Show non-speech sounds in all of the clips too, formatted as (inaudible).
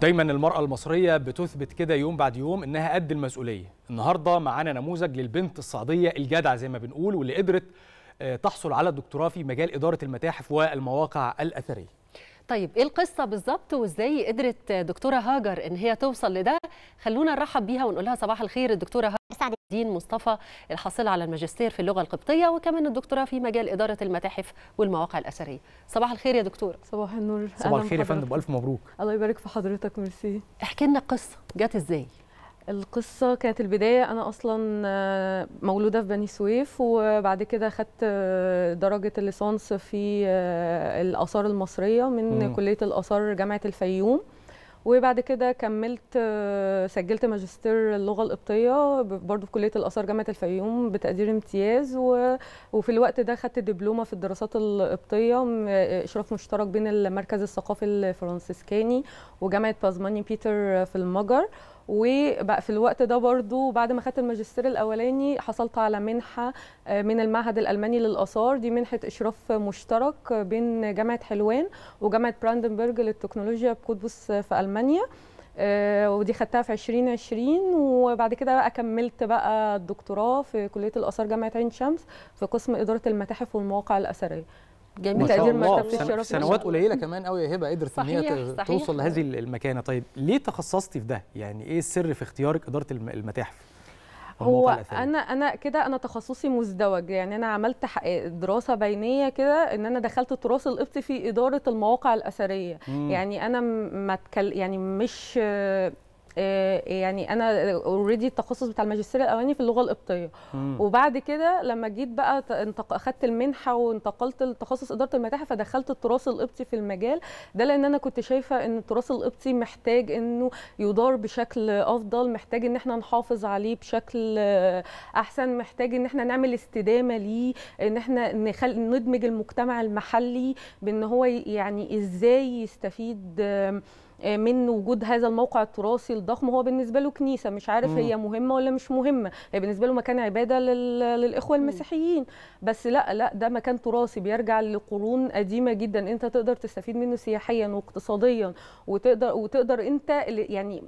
دايما المرأة المصرية بتثبت كده يوم بعد يوم إنها قد المسؤولية النهاردة معانا نموذج للبنت الصعدية الجدعة زي ما بنقول واللي قدرت آه، تحصل على الدكتوراه في مجال إدارة المتاحف والمواقع الأثرية طيب ايه القصه بالظبط وازاي قدرت دكتوره هاجر ان هي توصل لده خلونا نرحب بيها ونقول لها صباح الخير الدكتوره هاجر سعد الدين مصطفى الحاصلة على الماجستير في اللغة القبطية وكمان الدكتوراه في مجال إدارة المتاحف والمواقع الأثرية صباح الخير يا دكتورة صباح النور صباح الخير يا فندم ألف مبروك الله يبارك في حضرتك ميرسي احكي لنا قصه جت إزاي القصة كانت البداية أنا أصلا آه، مولودة في بني سويف وبعد كده خدت آه، درجة الليسانس في آه، الآثار المصرية من م. كلية الآثار جامعة الفيوم وبعد كده كملت آه، سجلت ماجستير اللغه القبطيه برضو في كليه الاثار جامعه الفيوم بتقدير امتياز وفي الوقت ده خدت دبلومه في الدراسات القبطيه اشراف مشترك بين المركز الثقافي الفرنسيسكاني وجامعه بازماني بيتر في المجر وبقى في الوقت ده برضو بعد ما خدت الماجستير الاولاني حصلت على منحه آه، من المعهد الالماني للاثار دي منحه اشراف مشترك بين جامعه حلوان وجامعه براندنبرج للتكنولوجيا بقدس في المانيا آه، ودي خدتها في 2020 وبعد كده بقى كملت بقى الدكتوراه في كليه الاثار جامعه عين شمس في قسم اداره المتاحف والمواقع الاثريه جميل تقدير ما شافش في سنوات قليله كمان قوي يا هبه قدرت ان هي توصل لهذه المكانه طيب ليه تخصصتي في ده يعني ايه السر في اختيارك اداره المتاحف هو انا انا كده انا تخصصي مزدوج يعني انا عملت دراسه بينيه كده ان انا دخلت التراث القبطي في اداره المواقع الاثريه مم. يعني انا ما يعني مش آه، يعني انا اوريدي التخصص بتاع الماجستير الاولاني في اللغه القبطيه وبعد كده لما جيت بقى اخدت المنحه وانتقلت لتخصص اداره المتاحف فدخلت التراث القبطي في المجال ده لان انا كنت شايفه ان التراث القبطي محتاج انه يدار بشكل افضل محتاج ان احنا نحافظ عليه بشكل احسن محتاج ان احنا نعمل استدامه ليه ان احنا نخل... ندمج المجتمع المحلي بان هو يعني ازاي يستفيد آه، من وجود هذا الموقع التراثي الضخم هو بالنسبه له كنيسه مش عارف م. هي مهمه ولا مش مهمه هي بالنسبه له مكان عباده للاخوه المسيحيين بس لا لا ده مكان تراثي بيرجع لقرون قديمه جدا انت تقدر تستفيد منه سياحيا واقتصاديا وتقدر وتقدر انت يعني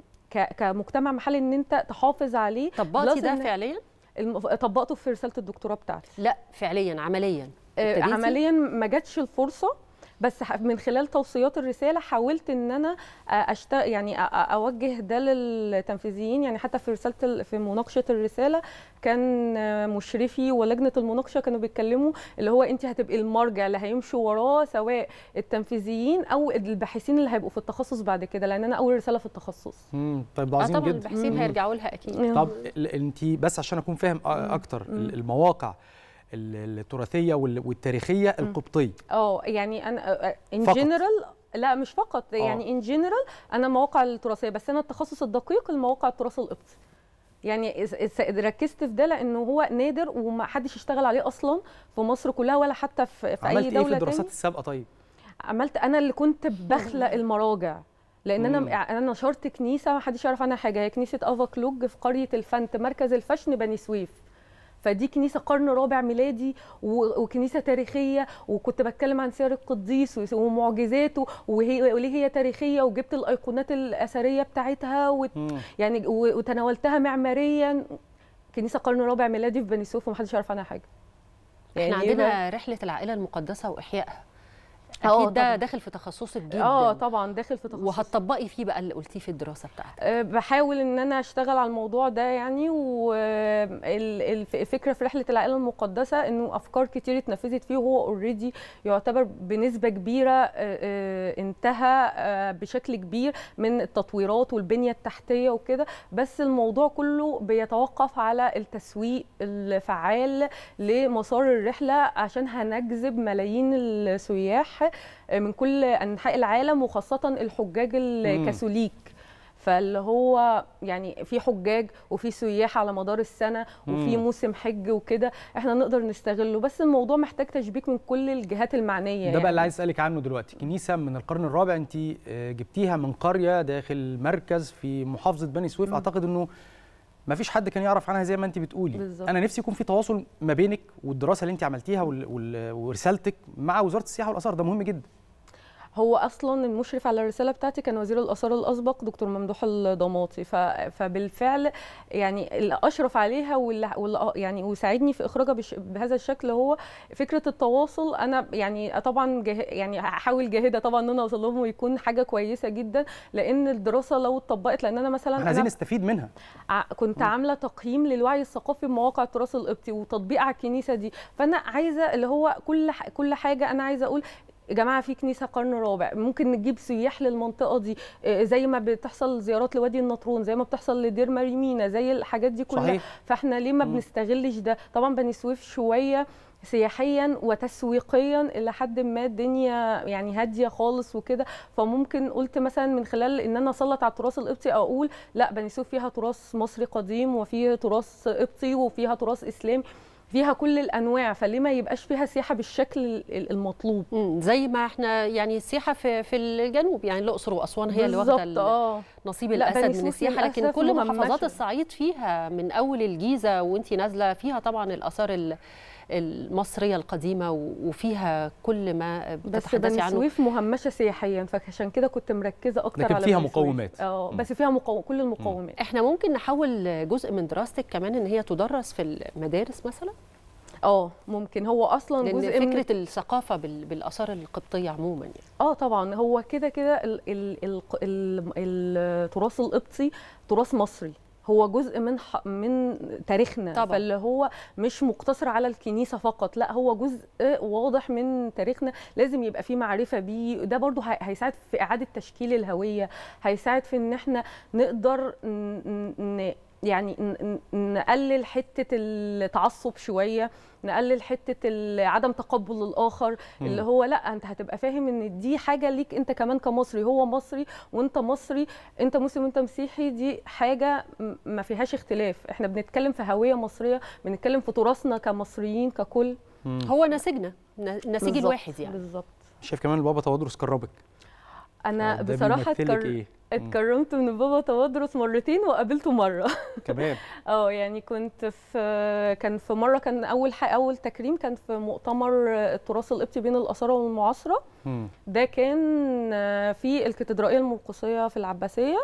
كمجتمع محلي ان انت تحافظ عليه طبقتي ده فعليا طبقته في رساله الدكتوراه بتاعتي لا فعليا عمليا آه، عمليا ما جاتش الفرصه بس من خلال توصيات الرساله حاولت ان انا أشت... يعني اوجه ده للتنفيذيين يعني حتى في رساله في مناقشه الرساله كان مشرفي ولجنه المناقشه كانوا بيتكلموا اللي هو انت هتبقي المرجع اللي هيمشوا وراه سواء التنفيذيين او الباحثين اللي هيبقوا في التخصص بعد كده لان انا اول رساله في التخصص امم طيب عظيم آه، جدا طبعا الباحثين هيرجعوا لها اكيد طب انت بس عشان اكون فاهم اكتر المواقع التراثيه والتاريخيه القبطيه اه يعني انا ان جنرال لا مش فقط آه. يعني ان جنرال انا مواقع التراثيه بس انا التخصص الدقيق المواقع التراث القبطي يعني ركزت في ده لانه هو نادر وما حدش اشتغل عليه اصلا في مصر كلها ولا حتى في, في اي دوله عملت ايه في الدراسات السابقه طيب عملت انا اللي كنت بخلق المراجع لان انا يعني انا نشرت كنيسه ما حدش يعرف عنها حاجه هي كنيسه افا كلوج في قريه الفنت مركز الفشن بني سويف فدي كنيسه قرن رابع ميلادي وكنيسه تاريخيه وكنت بتكلم عن سير القديس ومعجزاته وهي وليه هي تاريخيه وجبت الايقونات الاثريه بتاعتها وت... يعني وتناولتها معماريا كنيسه قرن رابع ميلادي في بني سوف ومحدش يعرف عنها حاجه يعني احنا عندنا رحله العائله المقدسه واحيائها اكيد ده داخل في تخصصك جدا اه طبعا داخل في تخصصي وهتطبقي فيه بقى اللي قلتيه في الدراسه بتاعتك أه بحاول ان انا اشتغل على الموضوع ده يعني والفكره في رحله العائله المقدسه انه افكار كتير اتنفذت فيه وهو اوريدي يعتبر بنسبه كبيره أه،, أه انتهى أه بشكل كبير من التطويرات والبنيه التحتيه وكده بس الموضوع كله بيتوقف على التسويق الفعال لمسار الرحله عشان هنجذب ملايين السياح آه، من كل انحاء العالم وخاصه الحجاج الكاثوليك فاللي هو يعني في حجاج وفي سياح على مدار السنه وفي موسم حج وكده احنا نقدر نستغله بس الموضوع محتاج تشبيك من كل الجهات المعنيه ده يعني. بقى اللي يعني. عايز اسالك عنه دلوقتي كنيسه من القرن الرابع انت آه، جبتيها من قريه داخل مركز في محافظه بني سويف اعتقد انه ما فيش حد كان يعرف عنها زي ما انت بتقولي بالزبط. انا نفسي يكون في تواصل ما بينك والدراسه اللي انت عملتيها ورسالتك مع وزاره السياحه والاثار ده مهم جدا هو اصلا المشرف على الرساله بتاعتي كان وزير الاثار الاسبق دكتور ممدوح الضماطي فبالفعل يعني اللي اشرف عليها واللي يعني وساعدني في اخراجها بهذا الشكل هو فكره التواصل انا يعني طبعا جه يعني هحاول جاهده طبعا ان انا اوصل لهم ويكون حاجه كويسه جدا لان الدراسه لو اتطبقت لان انا مثلا احنا عايزين نستفيد منها كنت عامله تقييم للوعي الثقافي بمواقع التراث القبطي وتطبيق على الكنيسه دي فانا عايزه اللي هو كل كل حاجه انا عايزه اقول يا جماعه في كنيسه قرن رابع ممكن نجيب سياح للمنطقه دي آه، زي ما بتحصل زيارات لوادي النطرون زي ما بتحصل لدير مريمينا زي الحاجات دي كلها صحيح. فاحنا ليه ما بنستغلش ده طبعا بني سويف شويه سياحيا وتسويقيا الى حد ما الدنيا يعني هاديه خالص وكده فممكن قلت مثلا من خلال ان انا اسلط على التراث القبطي اقول لا بني سويف فيها تراث مصري قديم وفيه تراث قبطي وفيها تراث اسلامي فيها كل الانواع فليه ما يبقاش فيها سياحه بالشكل المطلوب زي ما احنا يعني السياحه في في الجنوب يعني الاقصر واسوان هي اللي واخده آه. نصيب الاسد من السياحه لكن كل محافظات الصعيد فيها من اول الجيزه وانت نازله فيها طبعا الاثار المصريه القديمه وفيها كل ما بتتحدثي عنه بس بني مهمشه سياحيا فعشان كده كنت مركزه اكتر لكن على فيها مقومات اه بس فيها مقو... كل المقومات احنا ممكن نحول جزء من دراستك كمان ان هي تدرس في المدارس مثلا اه ممكن هو اصلا لأن جزء فكره من... الثقافه بالاثار القبطيه عموما يعني. اه طبعا هو كده كده التراث القبطي تراث مصري هو جزء من من تاريخنا طبعا. فاللي هو مش مقتصر على الكنيسه فقط لا هو جزء واضح من تاريخنا لازم يبقى فيه معرفه بيه ده برضو هيساعد في اعاده تشكيل الهويه هيساعد في ان احنا نقدر ن... ن... يعني نقلل حته التعصب شويه نقلل حته عدم تقبل الاخر م. اللي هو لا انت هتبقى فاهم ان دي حاجه ليك انت كمان كمصري هو مصري وانت مصري انت مسلم وانت مسيحي دي حاجه ما فيهاش اختلاف احنا بنتكلم في هويه مصريه بنتكلم في تراثنا كمصريين ككل م. هو نسيجنا نسيج الواحد يعني بالظبط شايف كمان البابا توادرس كربك انا يعني بصراحه اتكر... إيه؟ اتكرمت من بابا تودرس مرتين وقابلته مره (laughs) كمان اه يعني كنت في كان في مره كان اول حق اول تكريم كان في مؤتمر التراث القبطي بين الاثار والمعاصره ده كان في الكاتدرائيه المرقصيه في العباسيه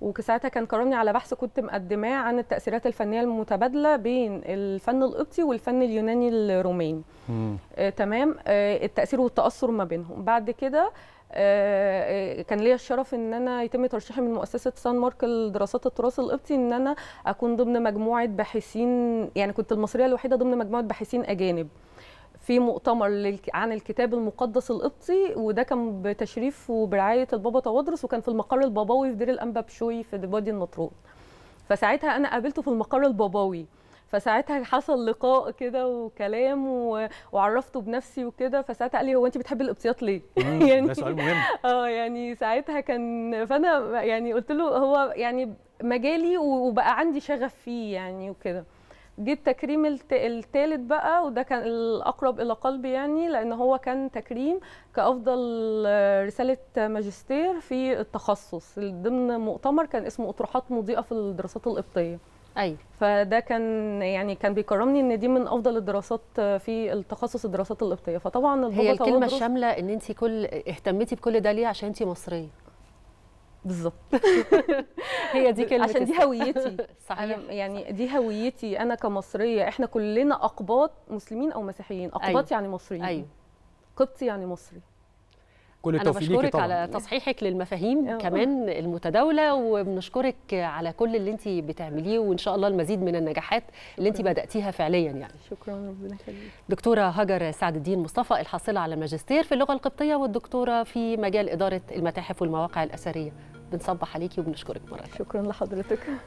وساعتها كان كرمني على بحث كنت مقدماه عن التاثيرات الفنيه المتبادله بين الفن القبطي والفن اليوناني الروماني آه تمام آه التاثير والتاثر ما بينهم بعد كده آه، آه، كان ليا الشرف ان انا يتم ترشيحي من مؤسسه سان مارك لدراسات التراث القبطي ان انا اكون ضمن مجموعه باحثين يعني كنت المصريه الوحيده ضمن مجموعه باحثين اجانب في مؤتمر عن الكتاب المقدس القبطي وده كان بتشريف وبرعايه البابا توادرس وكان في المقر البابوي في دير الانبا بشوي في وادي النطرون فساعتها انا قابلته في المقر البابوي فساعتها حصل لقاء كده وكلام و... وعرفته بنفسي وكده فساعتها قال لي هو انت بتحبي الابتياط ليه؟ (laughs) يعني ده سؤال مهم اه يعني ساعتها كان فانا يعني قلت له هو يعني مجالي وبقى عندي شغف فيه يعني وكده جه التكريم الثالث بقى وده كان الاقرب الى قلبي يعني لان هو كان تكريم كافضل رساله ماجستير في التخصص ضمن مؤتمر كان اسمه اطروحات مضيئه في الدراسات القبطيه أي. أيوة. فده كان يعني كان بيكرمني ان دي من افضل الدراسات آه، في التخصص الدراسات القبطيه فطبعا هي الكلمه الشامله ان انت كل اهتميتي بكل ده ليه عشان انت مصريه بالظبط (laughs) هي دي كلمه عشان دي هويتي (laughs) صحيح أنا يعني دي هويتي انا كمصريه احنا كلنا اقباط مسلمين او مسيحيين اقباط أيوه. يعني مصريين أيوه. قبطي يعني مصري كل التوفيق ليكي طبعا على تصحيحك للمفاهيم كمان المتداوله وبنشكرك على كل اللي انت بتعمليه وان شاء الله المزيد من النجاحات اللي انت بداتيها فعليا يعني شكرا ربنا يخليك دكتوره هاجر سعد الدين مصطفى الحاصله على الماجستير في اللغه القبطيه والدكتوره في مجال اداره المتاحف والمواقع الاثريه بنصبح عليكي وبنشكرك مره شكرا لحضرتك